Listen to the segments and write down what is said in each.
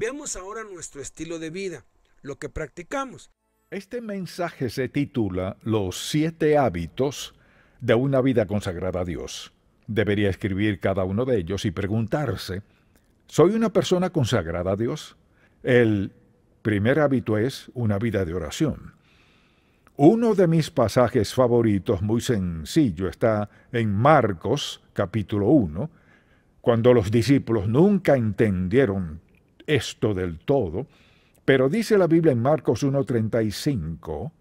Veamos ahora nuestro estilo de vida, lo que practicamos. Este mensaje se titula Los siete hábitos de una vida consagrada a Dios. Debería escribir cada uno de ellos y preguntarse, ¿soy una persona consagrada a Dios? El primer hábito es una vida de oración. Uno de mis pasajes favoritos, muy sencillo, está en Marcos capítulo 1, cuando los discípulos nunca entendieron esto del todo, pero dice la Biblia en Marcos 1.35,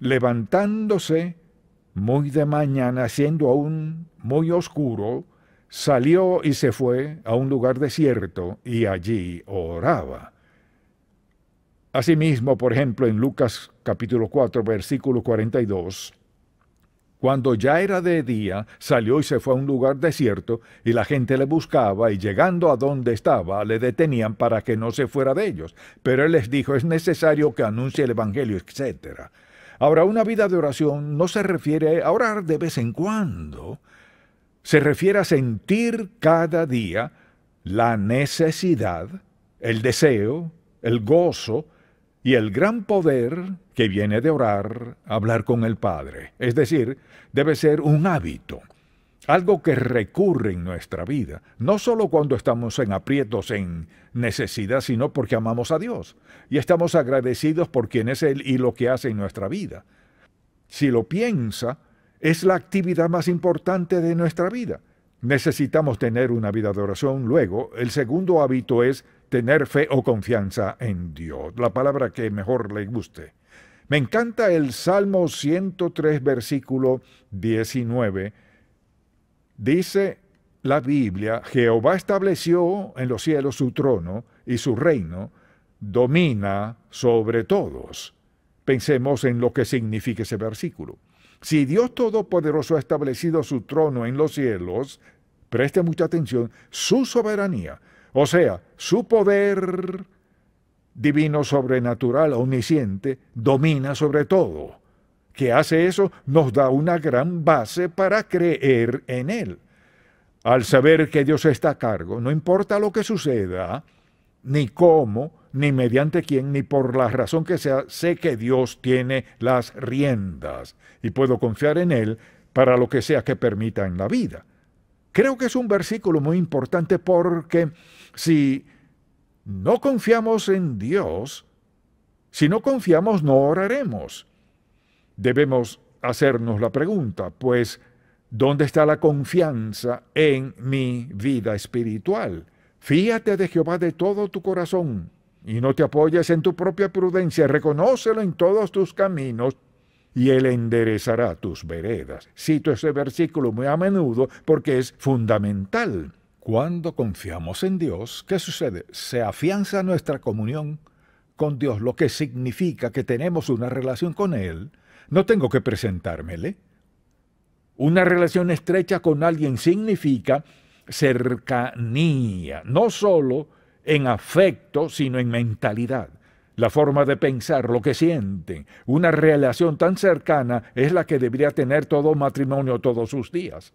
levantándose muy de mañana, siendo aún muy oscuro, salió y se fue a un lugar desierto y allí oraba. Asimismo, por ejemplo, en Lucas capítulo 4, versículo 42, cuando ya era de día, salió y se fue a un lugar desierto, y la gente le buscaba, y llegando a donde estaba, le detenían para que no se fuera de ellos. Pero él les dijo, es necesario que anuncie el Evangelio, etc. Ahora, una vida de oración no se refiere a orar de vez en cuando, se refiere a sentir cada día la necesidad, el deseo, el gozo, y el gran poder que viene de orar, hablar con el Padre. Es decir, debe ser un hábito, algo que recurre en nuestra vida, no solo cuando estamos en aprietos, en necesidad, sino porque amamos a Dios y estamos agradecidos por quien es Él y lo que hace en nuestra vida. Si lo piensa, es la actividad más importante de nuestra vida necesitamos tener una vida de oración. Luego, el segundo hábito es tener fe o confianza en Dios, la palabra que mejor le guste. Me encanta el Salmo 103, versículo 19. Dice la Biblia, Jehová estableció en los cielos su trono y su reino domina sobre todos. Pensemos en lo que significa ese versículo. Si Dios Todopoderoso ha establecido su trono en los cielos, preste mucha atención, su soberanía, o sea, su poder divino, sobrenatural, omnisciente, domina sobre todo. Que hace eso nos da una gran base para creer en Él. Al saber que Dios está a cargo, no importa lo que suceda, ni cómo, ni mediante quién, ni por la razón que sea, sé que Dios tiene las riendas y puedo confiar en Él para lo que sea que permita en la vida. Creo que es un versículo muy importante porque si no confiamos en Dios, si no confiamos no oraremos. Debemos hacernos la pregunta, pues, ¿dónde está la confianza en mi vida espiritual? Fíjate de Jehová de todo tu corazón y no te apoyes en tu propia prudencia, reconócelo en todos tus caminos y Él enderezará tus veredas. Cito ese versículo muy a menudo porque es fundamental. Cuando confiamos en Dios, ¿qué sucede? Se afianza nuestra comunión con Dios, lo que significa que tenemos una relación con Él. No tengo que presentármele. Una relación estrecha con alguien significa cercanía, no solo en afecto, sino en mentalidad. La forma de pensar, lo que sienten, una relación tan cercana es la que debería tener todo matrimonio todos sus días.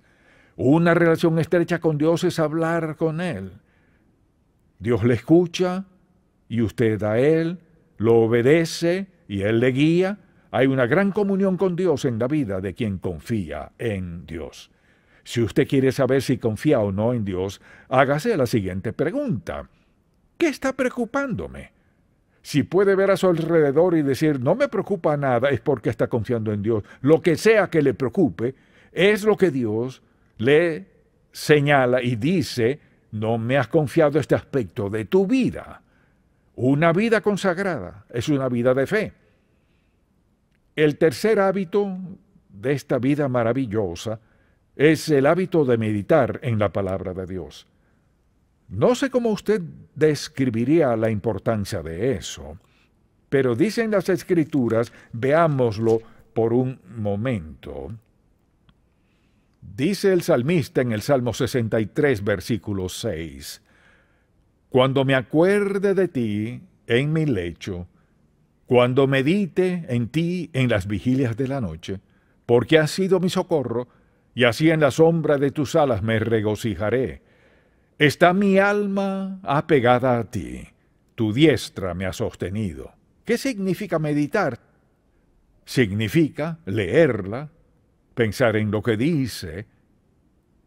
Una relación estrecha con Dios es hablar con Él. Dios le escucha y usted a Él, lo obedece y Él le guía. Hay una gran comunión con Dios en la vida de quien confía en Dios. Si usted quiere saber si confía o no en Dios, hágase la siguiente pregunta. ¿Qué está preocupándome? Si puede ver a su alrededor y decir, no me preocupa nada, es porque está confiando en Dios. Lo que sea que le preocupe, es lo que Dios le señala y dice, no me has confiado este aspecto de tu vida. Una vida consagrada es una vida de fe. El tercer hábito de esta vida maravillosa es el hábito de meditar en la palabra de Dios. No sé cómo usted describiría la importancia de eso, pero dicen las escrituras, veámoslo por un momento. Dice el salmista en el Salmo 63, versículo 6, Cuando me acuerde de ti en mi lecho, cuando medite en ti en las vigilias de la noche, porque has sido mi socorro, y así en la sombra de tus alas me regocijaré. Está mi alma apegada a ti, tu diestra me ha sostenido. ¿Qué significa meditar? Significa leerla, pensar en lo que dice,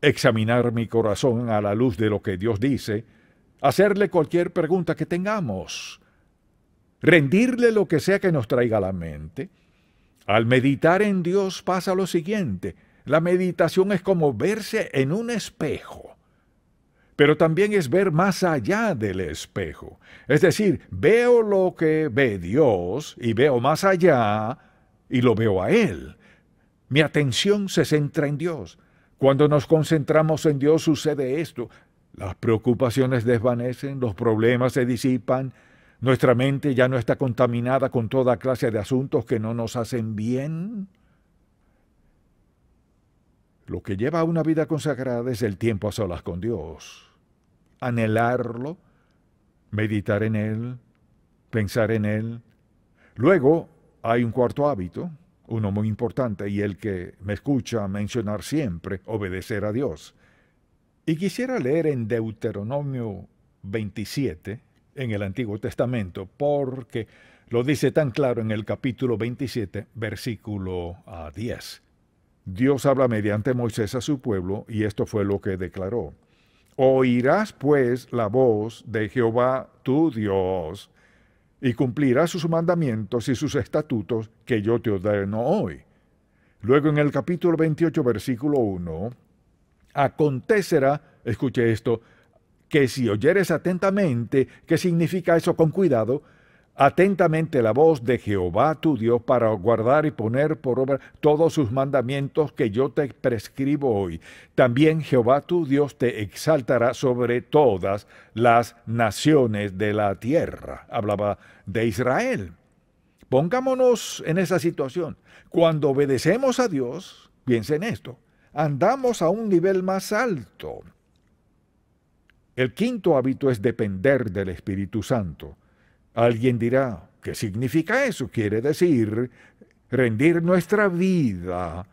examinar mi corazón a la luz de lo que Dios dice, hacerle cualquier pregunta que tengamos, rendirle lo que sea que nos traiga la mente. Al meditar en Dios pasa lo siguiente, la meditación es como verse en un espejo, pero también es ver más allá del espejo. Es decir, veo lo que ve Dios y veo más allá y lo veo a Él. Mi atención se centra en Dios. Cuando nos concentramos en Dios sucede esto. Las preocupaciones desvanecen, los problemas se disipan, nuestra mente ya no está contaminada con toda clase de asuntos que no nos hacen bien. Lo que lleva a una vida consagrada es el tiempo a solas con Dios. Anhelarlo, meditar en Él, pensar en Él. Luego hay un cuarto hábito, uno muy importante y el que me escucha mencionar siempre, obedecer a Dios. Y quisiera leer en Deuteronomio 27, en el Antiguo Testamento, porque lo dice tan claro en el capítulo 27, versículo 10. Dios habla mediante Moisés a su pueblo y esto fue lo que declaró. Oirás pues la voz de Jehová tu Dios y cumplirás sus mandamientos y sus estatutos que yo te ordeno hoy. Luego en el capítulo 28, versículo 1, acontecerá, escuche esto, que si oyeres atentamente, ¿qué significa eso con cuidado? atentamente la voz de Jehová tu Dios para guardar y poner por obra todos sus mandamientos que yo te prescribo hoy. También Jehová tu Dios te exaltará sobre todas las naciones de la tierra. Hablaba de Israel. Pongámonos en esa situación. Cuando obedecemos a Dios, piensen en esto, andamos a un nivel más alto. El quinto hábito es depender del Espíritu Santo. Alguien dirá, ¿qué significa eso? Quiere decir rendir nuestra vida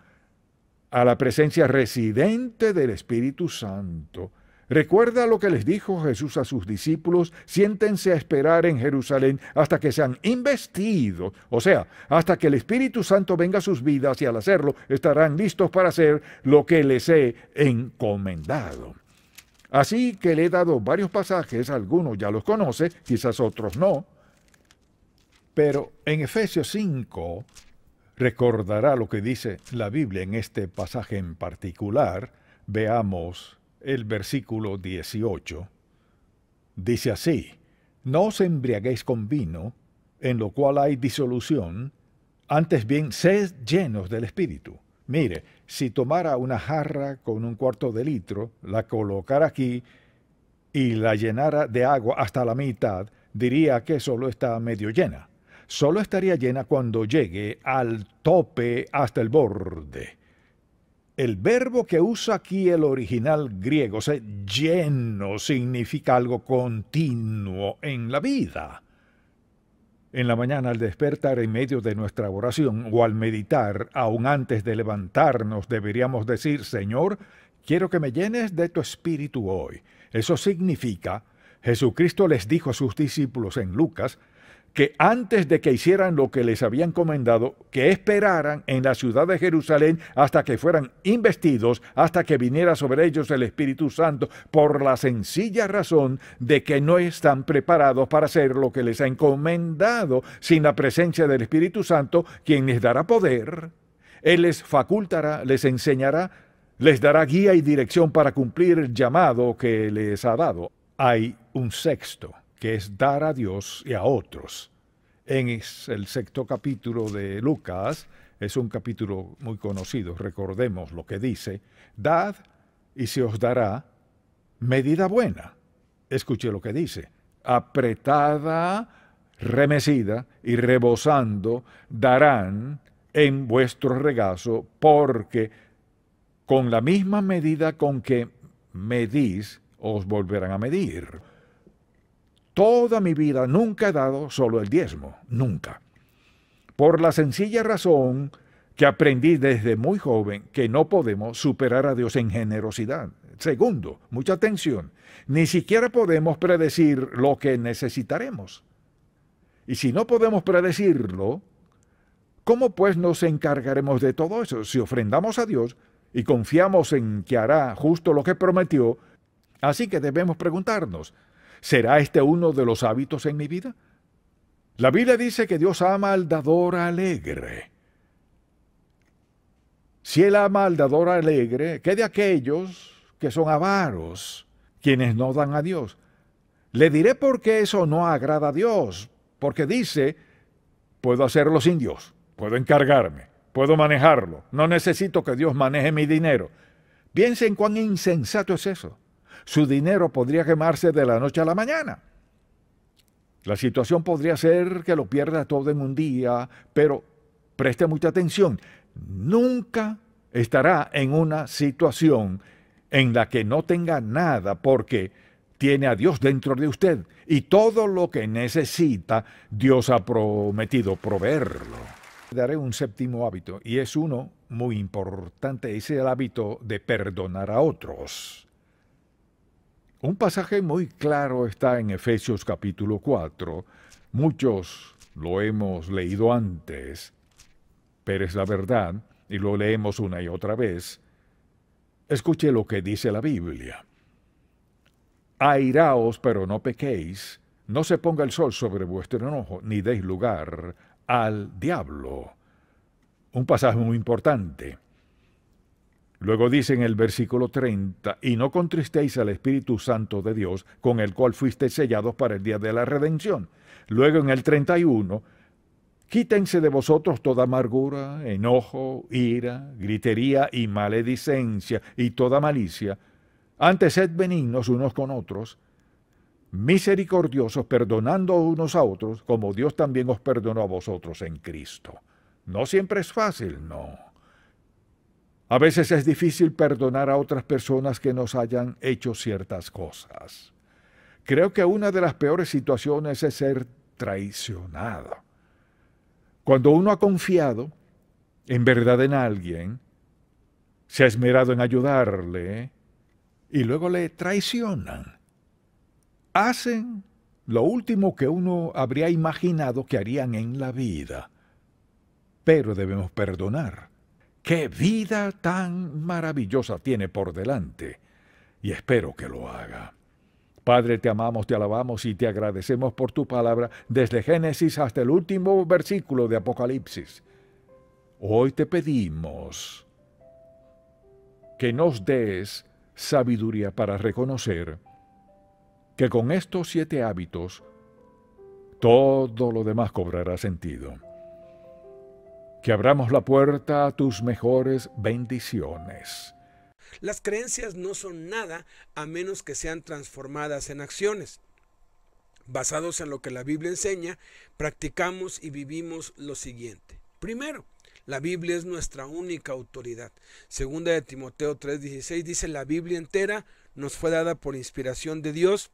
a la presencia residente del Espíritu Santo. Recuerda lo que les dijo Jesús a sus discípulos, siéntense a esperar en Jerusalén hasta que sean investidos, o sea, hasta que el Espíritu Santo venga a sus vidas y al hacerlo estarán listos para hacer lo que les he encomendado. Así que le he dado varios pasajes, algunos ya los conoce, quizás otros no, pero en Efesios 5 recordará lo que dice la Biblia en este pasaje en particular. Veamos el versículo 18. Dice así, no os embriaguéis con vino, en lo cual hay disolución, antes bien sed llenos del Espíritu Mire, si tomara una jarra con un cuarto de litro, la colocara aquí y la llenara de agua hasta la mitad, diría que solo está medio llena. Solo estaría llena cuando llegue al tope hasta el borde. El verbo que usa aquí el original griego, se lleno, significa algo continuo en la vida. En la mañana, al despertar en medio de nuestra oración o al meditar, aún antes de levantarnos, deberíamos decir, Señor, quiero que me llenes de tu espíritu hoy. Eso significa, Jesucristo les dijo a sus discípulos en Lucas, que antes de que hicieran lo que les habían encomendado, que esperaran en la ciudad de Jerusalén hasta que fueran investidos, hasta que viniera sobre ellos el Espíritu Santo, por la sencilla razón de que no están preparados para hacer lo que les ha encomendado sin la presencia del Espíritu Santo, quien les dará poder. Él les facultará, les enseñará, les dará guía y dirección para cumplir el llamado que les ha dado. Hay un sexto que es dar a Dios y a otros. En el sexto capítulo de Lucas, es un capítulo muy conocido, recordemos lo que dice, dad y se os dará medida buena. Escuche lo que dice, apretada, remecida y rebosando darán en vuestro regazo, porque con la misma medida con que medís, os volverán a medir toda mi vida nunca he dado solo el diezmo, nunca. Por la sencilla razón que aprendí desde muy joven que no podemos superar a Dios en generosidad. Segundo, mucha atención, ni siquiera podemos predecir lo que necesitaremos. Y si no podemos predecirlo, ¿cómo pues nos encargaremos de todo eso? Si ofrendamos a Dios y confiamos en que hará justo lo que prometió, así que debemos preguntarnos, ¿Será este uno de los hábitos en mi vida? La Biblia dice que Dios ama al dador alegre. Si Él ama al dador alegre, ¿qué de aquellos que son avaros, quienes no dan a Dios? Le diré por qué eso no agrada a Dios, porque dice, puedo hacerlo sin Dios, puedo encargarme, puedo manejarlo, no necesito que Dios maneje mi dinero. Piensen cuán insensato es eso su dinero podría quemarse de la noche a la mañana. La situación podría ser que lo pierda todo en un día, pero preste mucha atención, nunca estará en una situación en la que no tenga nada porque tiene a Dios dentro de usted y todo lo que necesita Dios ha prometido proveerlo. Daré un séptimo hábito y es uno muy importante, es el hábito de perdonar a otros. Un pasaje muy claro está en Efesios capítulo 4. Muchos lo hemos leído antes, pero es la verdad y lo leemos una y otra vez. Escuche lo que dice la Biblia. Airaos, pero no pequéis. No se ponga el sol sobre vuestro enojo, ni deis lugar al diablo. Un pasaje muy importante. Luego dice en el versículo 30, y no contristéis al Espíritu Santo de Dios, con el cual fuisteis sellados para el día de la redención. Luego en el 31, quítense de vosotros toda amargura, enojo, ira, gritería y maledicencia y toda malicia. Antes sed benignos unos con otros, misericordiosos, perdonando unos a otros, como Dios también os perdonó a vosotros en Cristo. No siempre es fácil, no. A veces es difícil perdonar a otras personas que nos hayan hecho ciertas cosas. Creo que una de las peores situaciones es ser traicionado. Cuando uno ha confiado en verdad en alguien, se ha esmerado en ayudarle y luego le traicionan. Hacen lo último que uno habría imaginado que harían en la vida, pero debemos perdonar qué vida tan maravillosa tiene por delante, y espero que lo haga. Padre, te amamos, te alabamos y te agradecemos por tu palabra desde Génesis hasta el último versículo de Apocalipsis. Hoy te pedimos que nos des sabiduría para reconocer que con estos siete hábitos todo lo demás cobrará sentido que abramos la puerta a tus mejores bendiciones. Las creencias no son nada a menos que sean transformadas en acciones. Basados en lo que la Biblia enseña, practicamos y vivimos lo siguiente. Primero, la Biblia es nuestra única autoridad. Segunda de Timoteo 3:16 dice, la Biblia entera nos fue dada por inspiración de Dios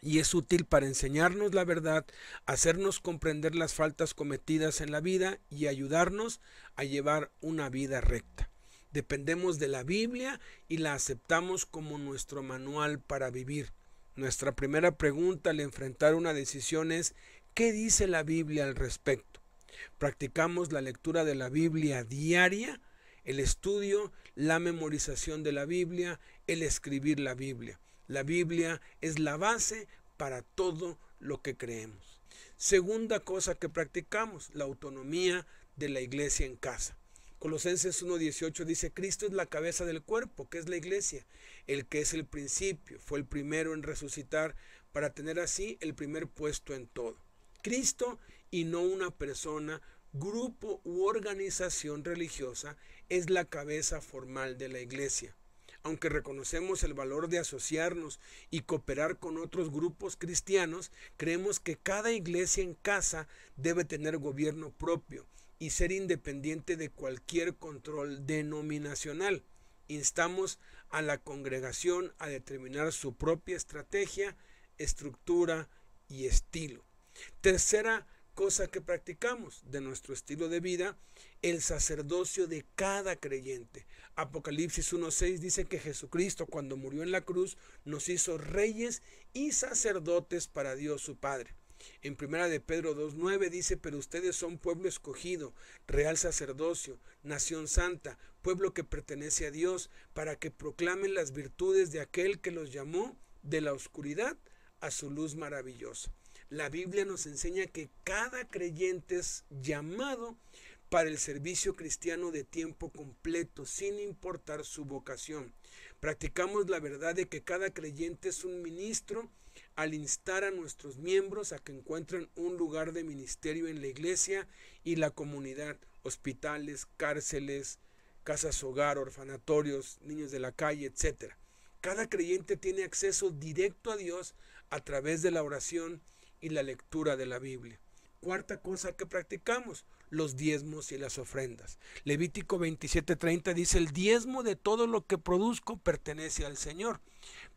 y es útil para enseñarnos la verdad, hacernos comprender las faltas cometidas en la vida y ayudarnos a llevar una vida recta. Dependemos de la Biblia y la aceptamos como nuestro manual para vivir. Nuestra primera pregunta al enfrentar una decisión es ¿qué dice la Biblia al respecto? Practicamos la lectura de la Biblia diaria, el estudio, la memorización de la Biblia, el escribir la Biblia. La Biblia es la base para todo lo que creemos. Segunda cosa que practicamos, la autonomía de la iglesia en casa. Colosenses 1.18 dice, Cristo es la cabeza del cuerpo, que es la iglesia, el que es el principio, fue el primero en resucitar para tener así el primer puesto en todo. Cristo y no una persona, grupo u organización religiosa es la cabeza formal de la iglesia aunque reconocemos el valor de asociarnos y cooperar con otros grupos cristianos, creemos que cada iglesia en casa debe tener gobierno propio y ser independiente de cualquier control denominacional. Instamos a la congregación a determinar su propia estrategia, estructura y estilo. Tercera cosa que practicamos de nuestro estilo de vida el sacerdocio de cada creyente. Apocalipsis 1.6 dice que Jesucristo cuando murió en la cruz nos hizo reyes y sacerdotes para Dios su Padre. En primera de Pedro 2.9 dice, pero ustedes son pueblo escogido, real sacerdocio, nación santa, pueblo que pertenece a Dios, para que proclamen las virtudes de aquel que los llamó de la oscuridad a su luz maravillosa. La Biblia nos enseña que cada creyente es llamado para el servicio cristiano de tiempo completo, sin importar su vocación. Practicamos la verdad de que cada creyente es un ministro al instar a nuestros miembros a que encuentren un lugar de ministerio en la iglesia y la comunidad, hospitales, cárceles, casas hogar, orfanatorios, niños de la calle, etc. Cada creyente tiene acceso directo a Dios a través de la oración y la lectura de la Biblia. Cuarta cosa que practicamos, los diezmos y las ofrendas. Levítico 27:30 dice, el diezmo de todo lo que produzco pertenece al Señor.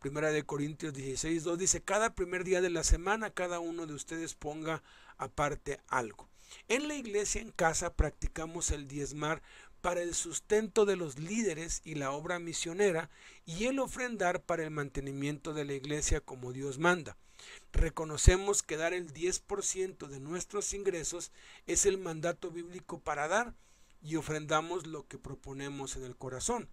Primera de Corintios 16:2 dice, cada primer día de la semana cada uno de ustedes ponga aparte algo. En la iglesia, en casa, practicamos el diezmar para el sustento de los líderes y la obra misionera, y el ofrendar para el mantenimiento de la iglesia como Dios manda. Reconocemos que dar el 10% de nuestros ingresos es el mandato bíblico para dar y ofrendamos lo que proponemos en el corazón.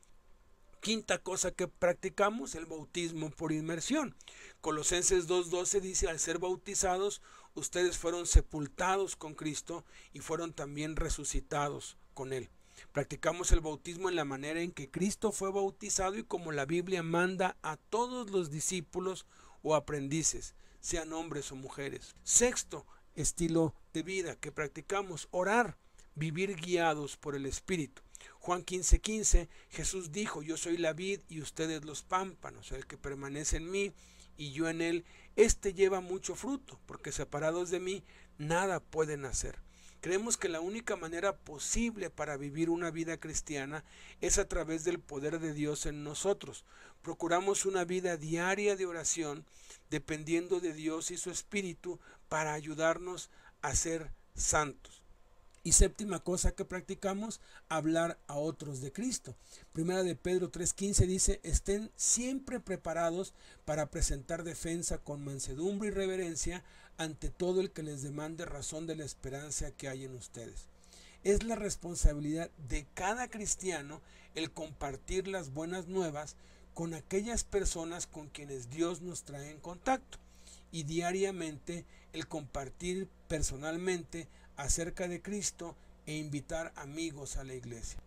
Quinta cosa que practicamos, el bautismo por inmersión. Colosenses 2.12 dice, al ser bautizados, ustedes fueron sepultados con Cristo y fueron también resucitados con Él. Practicamos el bautismo en la manera en que Cristo fue bautizado y como la Biblia manda a todos los discípulos o aprendices, sean hombres o mujeres. Sexto, estilo de vida que practicamos, orar, vivir guiados por el Espíritu. Juan 15:15, 15, Jesús dijo, yo soy la vid y ustedes los pámpanos, el que permanece en mí y yo en él, éste lleva mucho fruto, porque separados de mí nada pueden hacer. Creemos que la única manera posible para vivir una vida cristiana es a través del poder de Dios en nosotros. Procuramos una vida diaria de oración dependiendo de Dios y su Espíritu para ayudarnos a ser santos. Y séptima cosa que practicamos, hablar a otros de Cristo. Primera de Pedro 3:15 dice, estén siempre preparados para presentar defensa con mansedumbre y reverencia ante todo el que les demande razón de la esperanza que hay en ustedes. Es la responsabilidad de cada cristiano el compartir las buenas nuevas con aquellas personas con quienes Dios nos trae en contacto y diariamente el compartir personalmente acerca de Cristo e invitar amigos a la iglesia.